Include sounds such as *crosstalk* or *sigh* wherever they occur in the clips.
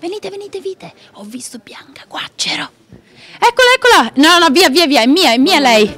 Venite, venite, vite. Ho visto Bianca qua, c'ero. Eccola, eccola. No, no, via, via, via. È mia, è mia lei.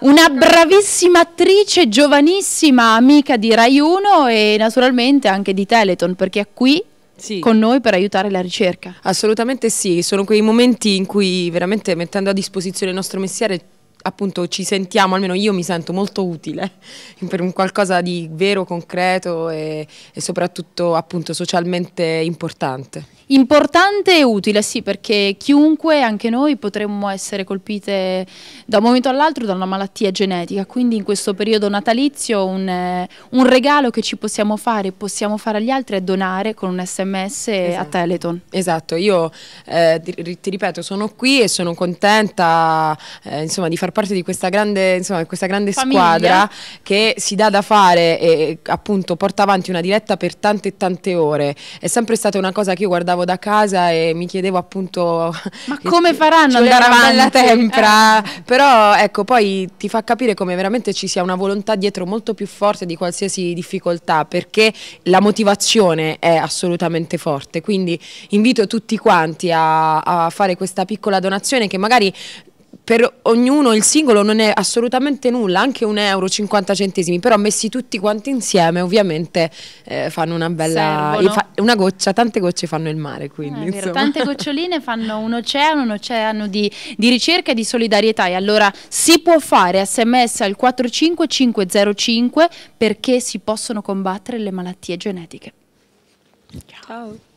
Una bravissima attrice, giovanissima, amica di Rai 1 e naturalmente anche di Teleton, perché è qui sì. con noi per aiutare la ricerca. Assolutamente sì, sono quei momenti in cui veramente mettendo a disposizione il nostro mestiere appunto ci sentiamo, almeno io mi sento molto utile *laughs* per un qualcosa di vero, concreto e, e soprattutto appunto socialmente importante importante e utile, sì, perché chiunque, anche noi, potremmo essere colpite da un momento all'altro da una malattia genetica, quindi in questo periodo natalizio un, eh, un regalo che ci possiamo fare e possiamo fare agli altri è donare con un sms esatto. a Teleton. Esatto, io eh, ti, ti, ripeto, sono qui e sono contenta eh, insomma, di far parte di questa grande, insomma, questa grande squadra che si dà da fare e appunto porta avanti una diretta per tante e tante ore. È sempre stata una cosa che io guardavo tornavo da casa e mi chiedevo appunto ma come faranno ad andare avanti la tempra eh. però ecco poi ti fa capire come veramente ci sia una volontà dietro molto più forte di qualsiasi difficoltà perché la motivazione è assolutamente forte quindi invito tutti quanti a, a fare questa piccola donazione che magari per ognuno il singolo non è assolutamente nulla, anche un euro, 50 centesimi, però messi tutti quanti insieme ovviamente eh, fanno una bella, fa, una goccia, tante gocce fanno il mare quindi. Eh, tante goccioline fanno un oceano, un oceano di, di ricerca e di solidarietà e allora si può fare sms al 45505 perché si possono combattere le malattie genetiche. Ciao. Ciao.